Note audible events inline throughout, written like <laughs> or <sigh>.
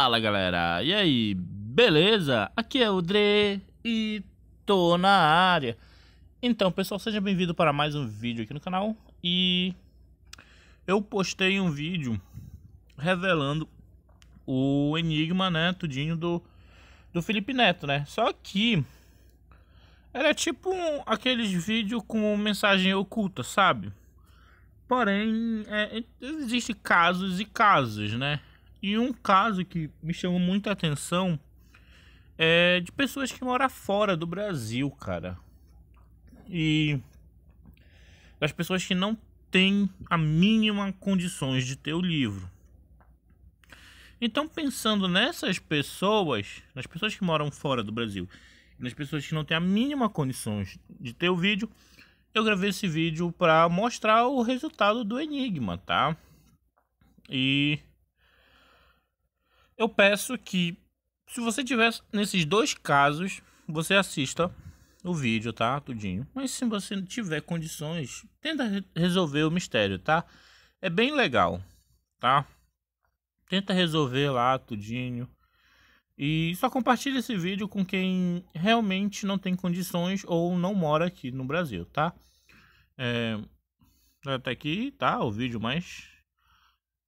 Fala galera, e aí, beleza? Aqui é o Dre e tô na área Então pessoal, seja bem-vindo para mais um vídeo aqui no canal E eu postei um vídeo revelando o enigma, né, tudinho do, do Felipe Neto, né Só que era tipo um, aqueles vídeos com mensagem oculta, sabe? Porém, é, existe casos e casos, né? E um caso que me chamou muita atenção é de pessoas que moram fora do Brasil, cara. E das pessoas que não têm a mínima condições de ter o livro. Então, pensando nessas pessoas, nas pessoas que moram fora do Brasil, nas pessoas que não têm a mínima condições de ter o vídeo, eu gravei esse vídeo para mostrar o resultado do enigma, tá? E eu peço que, se você tiver nesses dois casos, você assista o vídeo, tá? Tudinho. Mas se você não tiver condições, tenta resolver o mistério, tá? É bem legal, tá? Tenta resolver lá, tudinho. E só compartilha esse vídeo com quem realmente não tem condições ou não mora aqui no Brasil, tá? É... Até aqui, tá? O vídeo, mas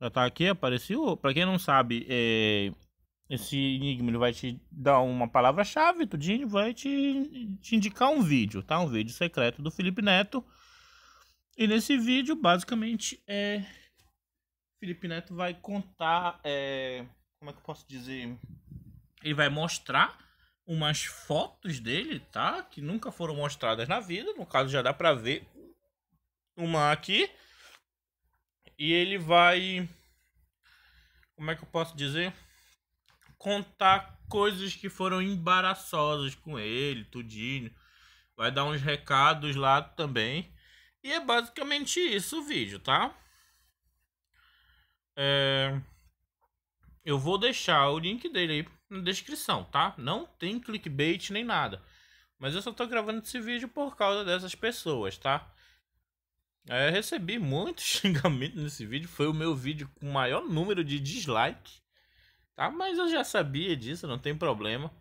já tá aqui, apareceu. Pra quem não sabe, é... esse enigma ele vai te dar uma palavra-chave, tudinho, vai te, te indicar um vídeo, tá? Um vídeo secreto do Felipe Neto. E nesse vídeo, basicamente, é... Felipe Neto vai contar, é... como é que eu posso dizer? Ele vai mostrar umas fotos dele, tá? Que nunca foram mostradas na vida. No caso, já dá pra ver uma aqui e ele vai. Como é que eu posso dizer? Contar coisas que foram embaraçosas com ele, tudinho. Vai dar uns recados lá também. E é basicamente isso o vídeo, tá? É... Eu vou deixar o link dele aí na descrição, tá? Não tem clickbait nem nada. Mas eu só tô gravando esse vídeo por causa dessas pessoas, tá? É, recebi muito <laughs> xingamento nesse vídeo. Foi o meu vídeo com maior número de dislike. Tá? Mas eu já sabia disso, não tem problema.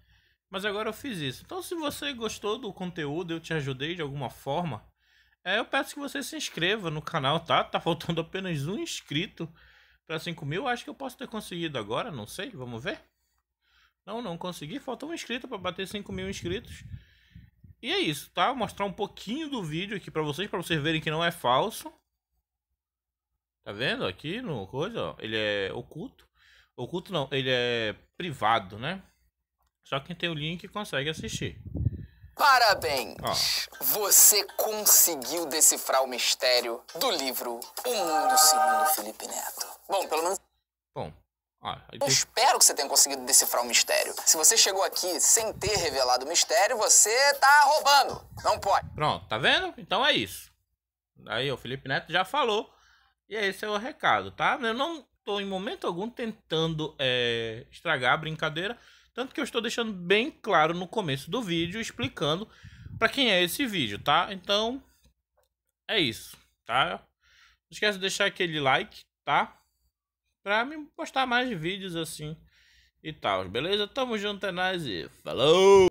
Mas agora eu fiz isso. Então, se você gostou do conteúdo, eu te ajudei de alguma forma, é, eu peço que você se inscreva no canal, tá? Tá faltando apenas um inscrito para 5 mil. Acho que eu posso ter conseguido agora, não sei. Vamos ver. Não, não consegui. Falta um inscrito para bater 5 mil inscritos. E é isso, tá? Vou mostrar um pouquinho do vídeo aqui pra vocês, pra vocês verem que não é falso. Tá vendo aqui no coisa, ó, Ele é oculto. Oculto não, ele é privado, né? Só quem tem o link consegue assistir. Parabéns! Ó. Você conseguiu decifrar o mistério do livro O Mundo Segundo Felipe Neto. Bom, pelo menos ah, eu espero que você tenha conseguido decifrar o mistério. Se você chegou aqui sem ter revelado o mistério, você tá roubando. Não pode. Pronto, tá vendo? Então é isso. Aí o Felipe Neto já falou. E é esse é o recado, tá? Eu não tô em momento algum tentando é, estragar a brincadeira. Tanto que eu estou deixando bem claro no começo do vídeo, explicando para quem é esse vídeo, tá? Então, é isso, tá? Não esquece de deixar aquele like, tá? pra me postar mais vídeos assim e tal. Beleza? Tamo junto, é nóis e falou!